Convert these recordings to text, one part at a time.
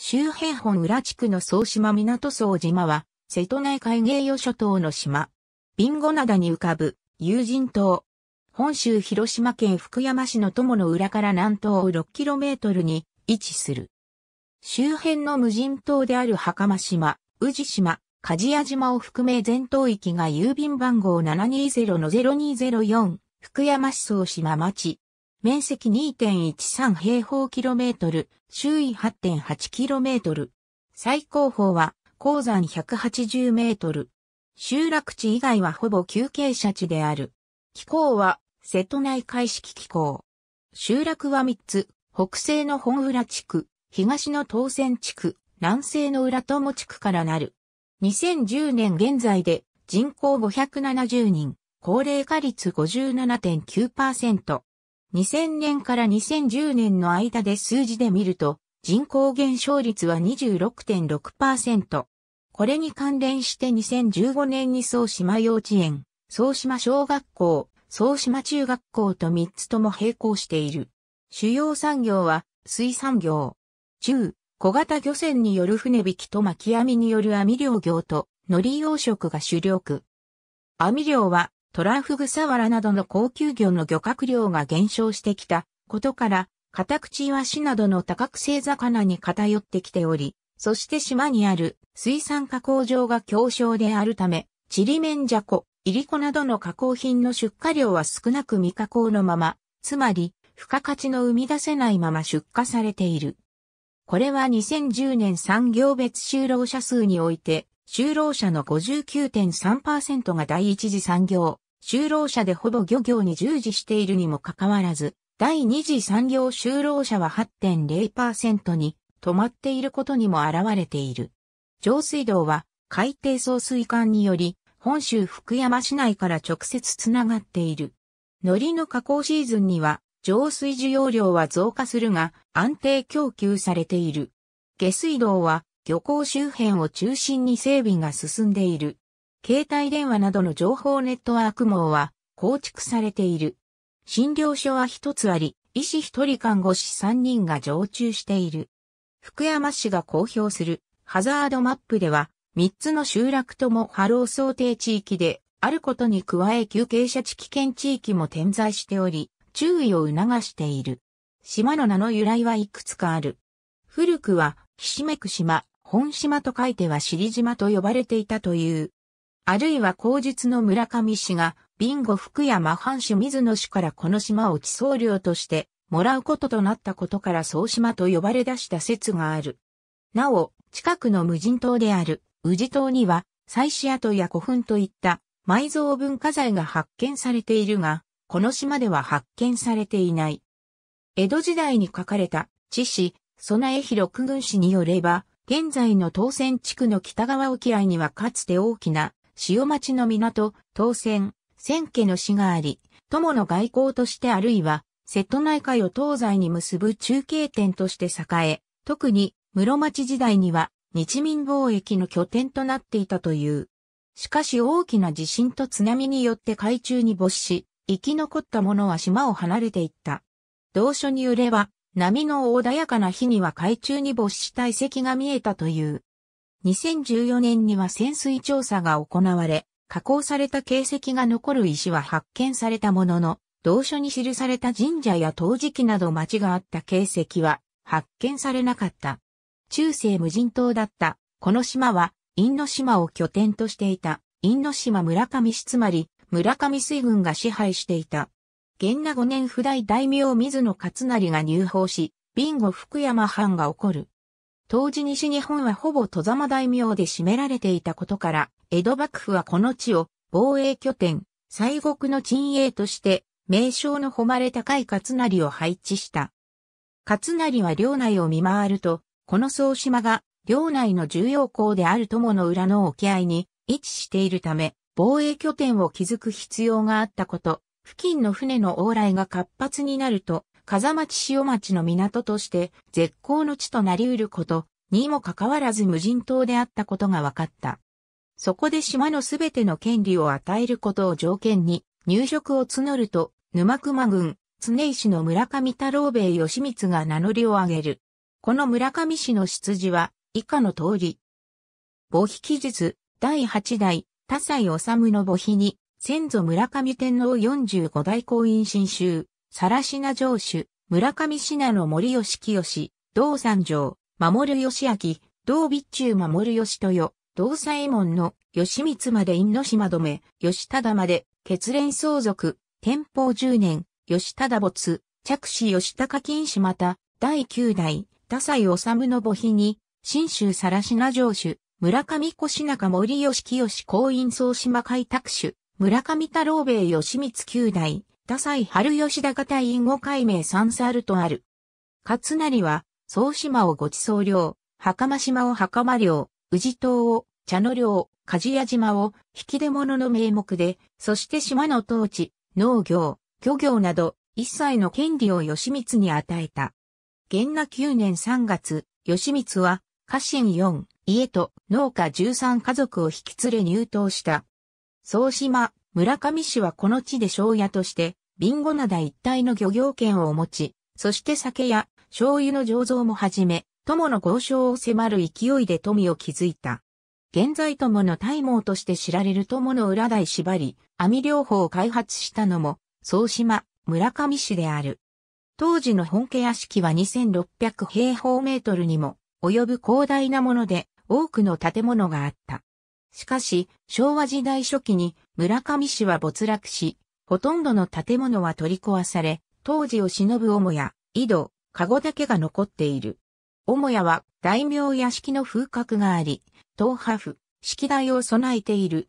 周辺本裏地区の総島港総島は、瀬戸内海芸予諸島の島。ビンゴ灘に浮かぶ、友人島。本州広島県福山市の友の浦から南東を 6km に位置する。周辺の無人島である袴島、宇治島、鍛冶屋島を含め全島域が郵便番号720-0204、福山市総島町、面積2.13平方キロメートル、周囲8.8キロメートル。最高峰は鉱山180メートル。集落地以外はほぼ休憩者地である。気候は瀬戸内海式気候。集落は3つ、北西の本浦地区、東の東線地区、南西の浦友地区からなる。2010年現在で人口570人、高齢化率57.9%。2000年から2010年の間で数字で見ると、人口減少率は26.6%。これに関連して2015年に総島幼稚園、総島小学校、総島中学校と3つとも並行している。主要産業は水産業、中、小型漁船による船引きと巻き網による網漁業と海苔養殖が主力。網漁はトラフグサワラなどの高級魚の漁獲量が減少してきたことから、カタクチイワシなどの多角性魚に偏ってきており、そして島にある水産加工場が強小であるため、チリメンジャコ、イリコなどの加工品の出荷量は少なく未加工のまま、つまり、付加価値の生み出せないまま出荷されている。これは2010年産業別就労者数において、就労者の59.3%が第一次産業、就労者でほぼ漁業に従事しているにもかかわらず、第二次産業就労者は8.0%に止まっていることにも現れている。上水道は海底送水管により、本州福山市内から直接つながっている。海苔の加工シーズンには、上水需要量は増加するが、安定供給されている。下水道は、漁港周辺を中心に整備が進んでいる。携帯電話などの情報ネットワーク網は構築されている。診療所は一つあり、医師一人看護師三人が常駐している。福山市が公表するハザードマップでは、三つの集落とも波浪想定地域であることに加え休憩者地危険地域も点在しており、注意を促している。島の名の由来はいくつかある。古くは、ひしめく島、本島と書いては尻島と呼ばれていたという。あるいは後日の村上氏が、ビンゴ福山藩主水野氏からこの島を地層領として、もらうこととなったことから総島と呼ばれ出した説がある。なお、近くの無人島である、宇治島には、祭祀跡や古墳といった埋蔵文化財が発見されているが、この島では発見されていない。江戸時代に書かれた、知史、備え広く軍史によれば、現在の東選地区の北側沖合にはかつて大きな潮町の港、東選、千家の市があり、友の外交としてあるいは、瀬戸内海を東西に結ぶ中継点として栄え、特に室町時代には日民貿易の拠点となっていたという。しかし大きな地震と津波によって海中に没し、生き残った者は島を離れていった。同書によれば、波の穏やかな日には海中に没した遺跡が見えたという。2014年には潜水調査が行われ、加工された形跡が残る石は発見されたものの、同書に記された神社や陶磁器など町があった形跡は発見されなかった。中世無人島だった、この島は、因島を拠点としていた、因島村上市つまり、村上水軍が支配していた。元那五年不代大名水野勝成が入法し、ビンゴ福山藩が起こる。当時西日本はほぼ戸様大名で占められていたことから、江戸幕府はこの地を防衛拠点、西国の鎮営として、名称の誉れ高い勝成を配置した。勝成は領内を見回ると、この総島が領内の重要港である友の裏の沖合に位置しているため、防衛拠点を築く必要があったこと、付近の船の往来が活発になると、風町塩町の港として絶好の地となり得ることにもかかわらず無人島であったことが分かった。そこで島のすべての権利を与えることを条件に入植を募ると沼熊郡常石の村上太郎兵衛義光が名乗りを上げる。この村上氏の出自は以下の通り。母碑記述第8代多西治の母碑に先祖村上天皇45代公院新州、更品城主、村上信濃森吉清、道三条、守吉明、道備中守吉豊、道左衛門の義光まで因島止め、義忠まで、血連相続、天保十年、義忠没、着死義高金氏また、第九代、多西治の母妃に、新州更品城主、村上品中森吉清公院総島開拓主、村上太郎兵義吉光九代、太宰春吉高隊員後改名三あるとある。勝成は、総島をごちそう領、袴島を袴領、宇治島を茶の領、鍛冶屋島を引き出物の名目で、そして島の統治、農業、漁業など、一切の権利を吉光に与えた。元那9年3月、吉光は、家臣4、家と農家13家族を引き連れ入党した。総島、村上市はこの地で庄屋として、ビンゴ灘一帯の漁業権を持ち、そして酒や醤油の醸造もはじめ、友の豪商を迫る勢いで富を築いた。現在友の大網として知られる友の裏台縛り、網療法を開発したのも、総島、村上市である。当時の本家屋敷は2600平方メートルにも及ぶ広大なもので、多くの建物があった。しかし、昭和時代初期に村上市は没落し、ほとんどの建物は取り壊され、当時を忍ぶ母屋、井戸、籠だけが残っている。母屋は大名屋敷の風格があり、東波府、式台を備えている。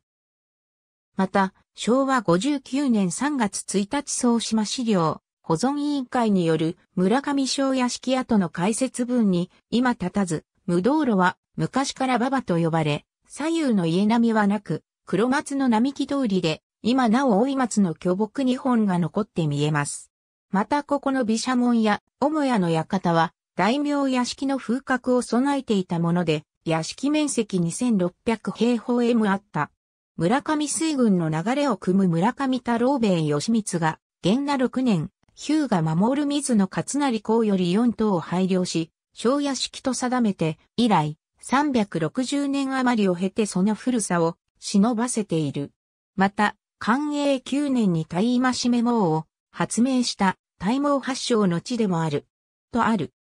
また、昭和59年3月1日総島資料、保存委員会による村上小屋敷跡の解説文に、今立たず、無道路は昔から馬場と呼ばれ、左右の家並みはなく、黒松の並木通りで、今なお大井松の巨木2本が残って見えます。またここの毘沙門や母屋の館は、大名屋敷の風格を備えていたもので、屋敷面積2600平方 m あった。村上水軍の流れを組む村上太郎兵衛義光が、元那6年、ヒューが守る水野勝成公より4頭を配慮し、小屋敷と定めて、以来、360年余りを経てその古さを忍ばせている。また、寛永9年に大今しめ毛を発明した大毛発祥の地でもある。とある。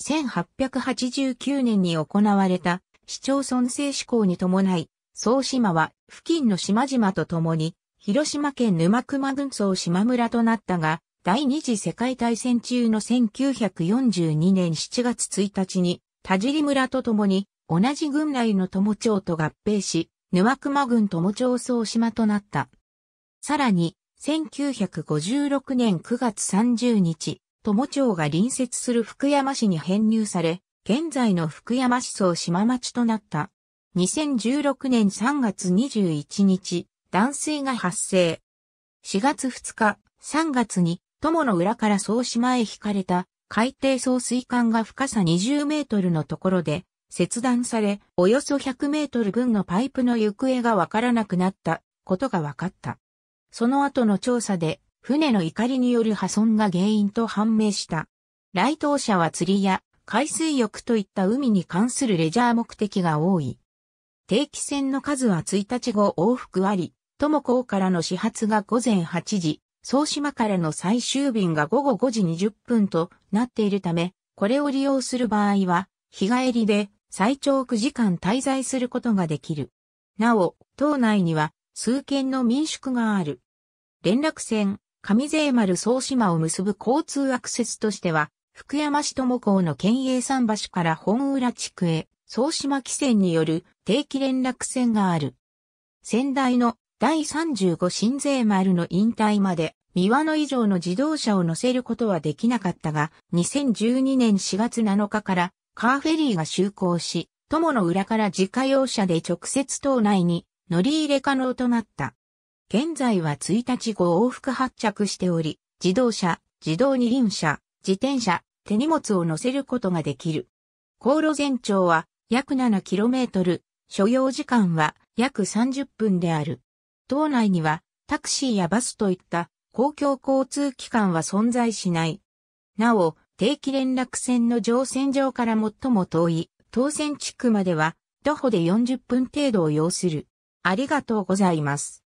1889年に行われた市町村制施行に伴い、総島は付近の島々と共に広島県沼熊群層島村となったが、第二次世界大戦中の1942年7月1日に田尻村とともに、同じ軍内の友町と合併し、沼熊郡友町総島となった。さらに、1956年9月30日、友町が隣接する福山市に編入され、現在の福山市総島町となった。2016年3月21日、断水が発生。4月2日、3月に、友の裏から総島へ引かれた海底送水管が深さ20メートルのところで切断され、およそ100メートル分のパイプの行方がわからなくなったことがわかった。その後の調査で、船の怒りによる破損が原因と判明した。来島者は釣りや海水浴といった海に関するレジャー目的が多い。定期船の数は1日後往復あり、友港からの始発が午前8時、総島からの最終便が午後5時20分となっているため、これを利用する場合は、日帰りで最長9時間滞在することができる。なお、島内には数軒の民宿がある。連絡船、上勢丸総島を結ぶ交通アクセスとしては、福山市友港の県営桟橋から本浦地区へ、総島汽船による定期連絡船がある。先代の第35新税丸の引退まで、三輪の以上の自動車を乗せることはできなかったが、2012年4月7日からカーフェリーが就航し、友の裏から自家用車で直接島内に乗り入れ可能となった。現在は1日後往復発着しており、自動車、自動二輪車、自転車、手荷物を乗せることができる。航路全長は約 7km、所要時間は約30分である。島内にはタクシーやバスといった公共交通機関は存在しない。なお、定期連絡船の乗船場から最も遠い当選地区までは徒歩で40分程度を要する。ありがとうございます。